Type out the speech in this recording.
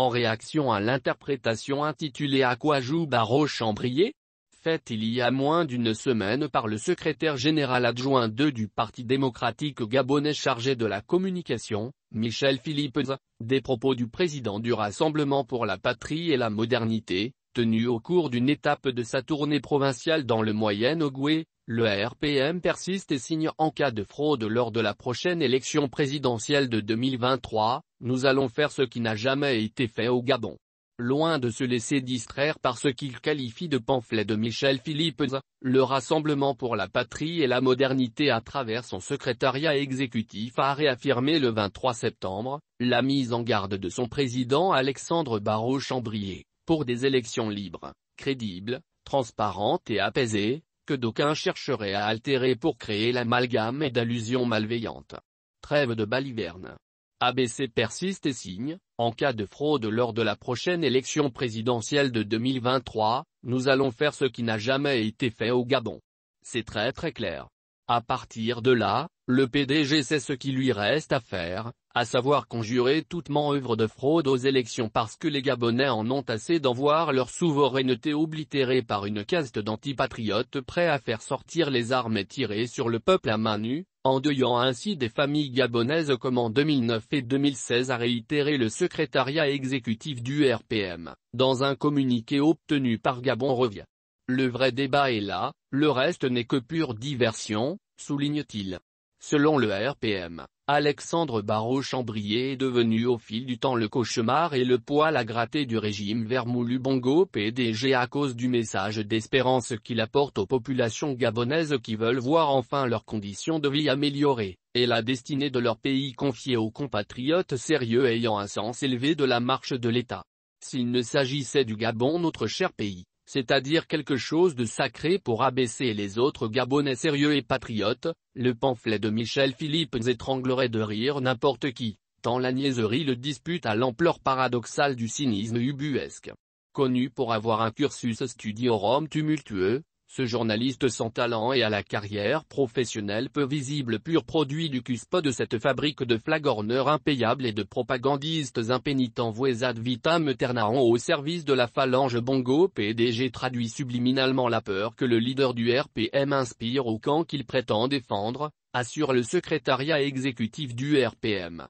En réaction à l'interprétation intitulée À quoi joue Barreau Chambrier faite il y a moins d'une semaine par le secrétaire général adjoint 2 du Parti démocratique gabonais chargé de la communication, Michel Philippe, des propos du président du Rassemblement pour la patrie et la modernité, tenu au cours d'une étape de sa tournée provinciale dans le Moyen-Ogoué, le RPM persiste et signe en cas de fraude lors de la prochaine élection présidentielle de 2023, nous allons faire ce qui n'a jamais été fait au Gabon. Loin de se laisser distraire par ce qu'il qualifie de pamphlet de Michel Philippe, le Rassemblement pour la patrie et la modernité à travers son secrétariat exécutif a réaffirmé le 23 septembre, la mise en garde de son président Alexandre Barrault-Chambrier, pour des élections libres, crédibles, transparentes et apaisées, d'aucuns chercheraient à altérer pour créer l'amalgame et d'allusions malveillantes. Trêve de baliverne. ABC persiste et signe, en cas de fraude lors de la prochaine élection présidentielle de 2023, nous allons faire ce qui n'a jamais été fait au Gabon. C'est très très clair. À partir de là, le PDG sait ce qui lui reste à faire, à savoir conjurer toute manœuvre de fraude aux élections parce que les Gabonais en ont assez d'en voir leur souveraineté oblitérée par une caste d'antipatriotes prêts à faire sortir les armes et tirer sur le peuple à main en endeuillant ainsi des familles gabonaises comme en 2009 et 2016 a réitéré le secrétariat exécutif du RPM, dans un communiqué obtenu par Gabon Revient. Le vrai débat est là, le reste n'est que pure diversion, souligne-t-il. Selon le RPM, Alexandre Barrault-Chambrier est devenu au fil du temps le cauchemar et le poil à gratter du régime Vermoulubongo PDG à cause du message d'espérance qu'il apporte aux populations gabonaises qui veulent voir enfin leurs conditions de vie améliorées, et la destinée de leur pays confiée aux compatriotes sérieux ayant un sens élevé de la marche de l'État. S'il ne s'agissait du Gabon notre cher pays, c'est-à-dire quelque chose de sacré pour abaisser les autres Gabonais sérieux et patriotes, le pamphlet de Michel Philippe étranglerait de rire n'importe qui, tant la niaiserie le dispute à l'ampleur paradoxale du cynisme ubuesque. Connu pour avoir un cursus studiorum tumultueux, ce journaliste sans talent et à la carrière professionnelle peu visible pur produit du cuspo de cette fabrique de flagorneurs impayables et de propagandistes impénitents vous Vita vitam au service de la phalange Bongo PDG traduit subliminalement la peur que le leader du RPM inspire au camp qu'il prétend défendre, assure le secrétariat exécutif du RPM.